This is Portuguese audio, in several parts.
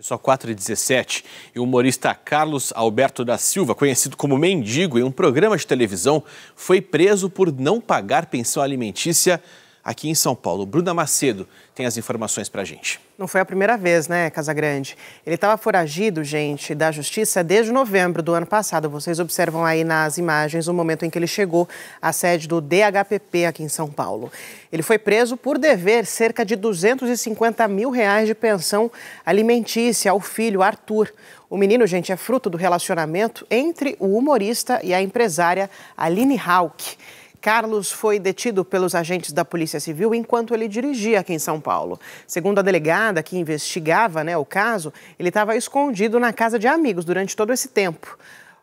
Só 4 e 17 e o humorista Carlos Alberto da Silva, conhecido como Mendigo em um programa de televisão, foi preso por não pagar pensão alimentícia aqui em São Paulo. Bruna Macedo tem as informações para a gente. Não foi a primeira vez, né, Casagrande? Ele estava foragido, gente, da justiça desde novembro do ano passado. Vocês observam aí nas imagens o momento em que ele chegou à sede do DHPP aqui em São Paulo. Ele foi preso por dever cerca de 250 mil reais de pensão alimentícia ao filho Arthur. O menino, gente, é fruto do relacionamento entre o humorista e a empresária Aline Hauck. Carlos foi detido pelos agentes da Polícia Civil enquanto ele dirigia aqui em São Paulo. Segundo a delegada que investigava né, o caso, ele estava escondido na casa de amigos durante todo esse tempo.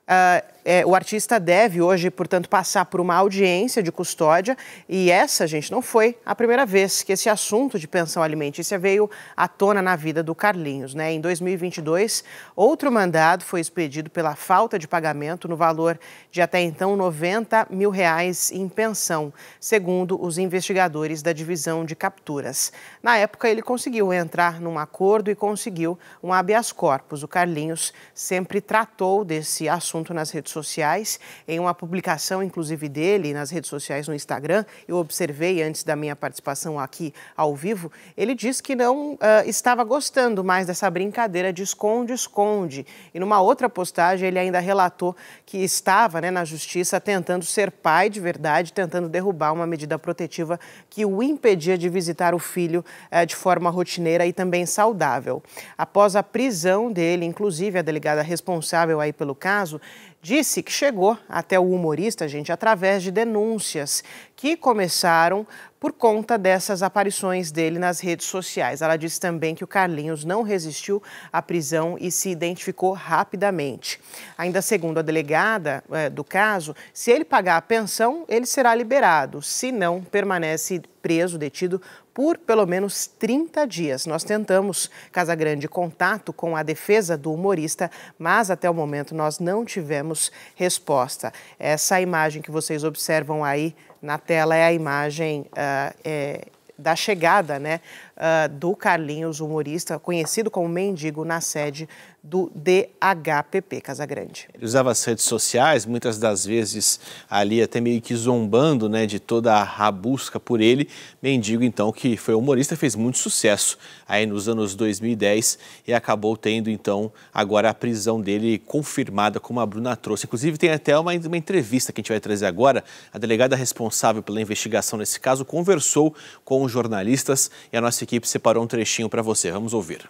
Uh, é, o artista deve hoje, portanto, passar por uma audiência de custódia e essa, gente, não foi a primeira vez que esse assunto de pensão alimentícia veio à tona na vida do Carlinhos. Né? Em 2022, outro mandado foi expedido pela falta de pagamento no valor de até então 90 mil reais em pensão, segundo os investigadores da divisão de capturas. Na época, ele conseguiu entrar num acordo e conseguiu um habeas corpus. O Carlinhos sempre tratou desse assunto nas redes sociais. Em uma publicação, inclusive, dele nas redes sociais no Instagram, eu observei antes da minha participação aqui ao vivo, ele disse que não uh, estava gostando mais dessa brincadeira de esconde-esconde. E numa outra postagem, ele ainda relatou que estava né, na justiça tentando ser pai de verdade, tentando derrubar uma medida protetiva que o impedia de visitar o filho uh, de forma rotineira e também saudável. Após a prisão dele, inclusive a delegada responsável aí pelo caso, disse que chegou até o humorista, gente, através de denúncias que começaram por conta dessas aparições dele nas redes sociais. Ela disse também que o Carlinhos não resistiu à prisão e se identificou rapidamente. Ainda segundo a delegada é, do caso, se ele pagar a pensão, ele será liberado. Se não, permanece preso, detido por pelo menos 30 dias. Nós tentamos, Casa Grande, contato com a defesa do humorista, mas até o momento nós não tivemos resposta. Essa imagem que vocês observam aí na tela é a imagem uh, é, da chegada né, uh, do Carlinhos, humorista, conhecido como Mendigo, na sede do DHPP Grande. Ele usava as redes sociais, muitas das vezes ali até meio que zombando né, de toda a busca por ele. Mendigo, então, que foi humorista, fez muito sucesso aí nos anos 2010 e acabou tendo, então, agora a prisão dele confirmada, como a Bruna trouxe. Inclusive, tem até uma, uma entrevista que a gente vai trazer agora. A delegada responsável pela investigação nesse caso conversou com jornalistas e a nossa equipe separou um trechinho para você. Vamos ouvir.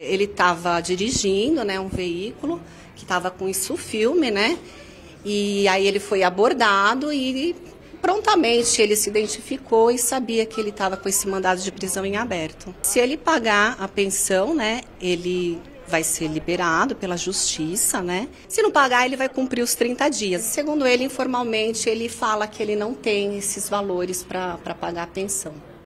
Ele estava dirigindo, né, um veículo que estava com isso filme, né? E aí ele foi abordado e prontamente ele se identificou e sabia que ele estava com esse mandado de prisão em aberto. Se ele pagar a pensão, né, ele vai ser liberado pela justiça, né? Se não pagar, ele vai cumprir os 30 dias. Segundo ele, informalmente, ele fala que ele não tem esses valores para pagar a pensão.